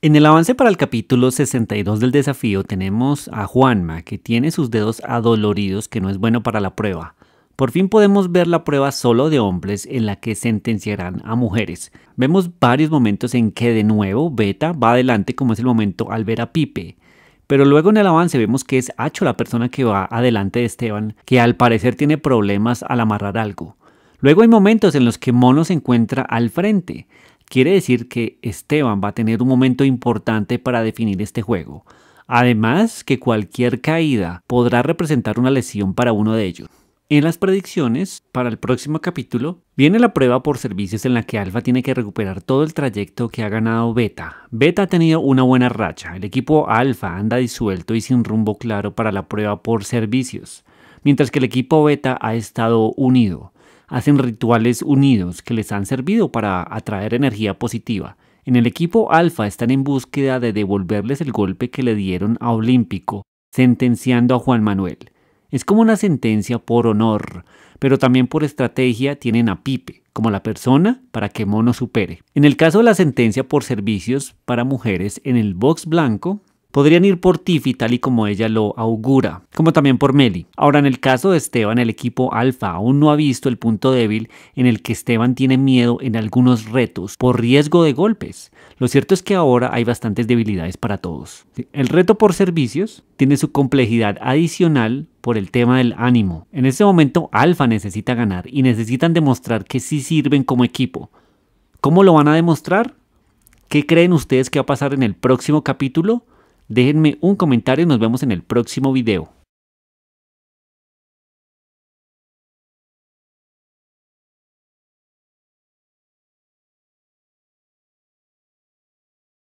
En el avance para el capítulo 62 del desafío tenemos a Juanma, que tiene sus dedos adoloridos, que no es bueno para la prueba. Por fin podemos ver la prueba solo de hombres en la que sentenciarán a mujeres. Vemos varios momentos en que de nuevo Beta va adelante como es el momento al ver a Pipe. Pero luego en el avance vemos que es Hacho la persona que va adelante de Esteban, que al parecer tiene problemas al amarrar algo. Luego hay momentos en los que Mono se encuentra al frente. Quiere decir que Esteban va a tener un momento importante para definir este juego. Además que cualquier caída podrá representar una lesión para uno de ellos. En las predicciones, para el próximo capítulo, viene la prueba por servicios en la que Alfa tiene que recuperar todo el trayecto que ha ganado Beta. Beta ha tenido una buena racha, el equipo Alfa anda disuelto y sin rumbo claro para la prueba por servicios, mientras que el equipo Beta ha estado unido hacen rituales unidos que les han servido para atraer energía positiva. En el equipo Alfa están en búsqueda de devolverles el golpe que le dieron a Olímpico, sentenciando a Juan Manuel. Es como una sentencia por honor, pero también por estrategia tienen a Pipe como la persona para que Mono supere. En el caso de la sentencia por servicios para mujeres en el box blanco, podrían ir por Tiffy tal y como ella lo augura, como también por Meli. Ahora en el caso de Esteban, el equipo Alfa aún no ha visto el punto débil en el que Esteban tiene miedo en algunos retos por riesgo de golpes. Lo cierto es que ahora hay bastantes debilidades para todos. El reto por servicios tiene su complejidad adicional por el tema del ánimo. En este momento Alfa necesita ganar y necesitan demostrar que sí sirven como equipo. ¿Cómo lo van a demostrar? ¿Qué creen ustedes que va a pasar en el próximo capítulo? Déjenme un comentario y nos vemos en el próximo video.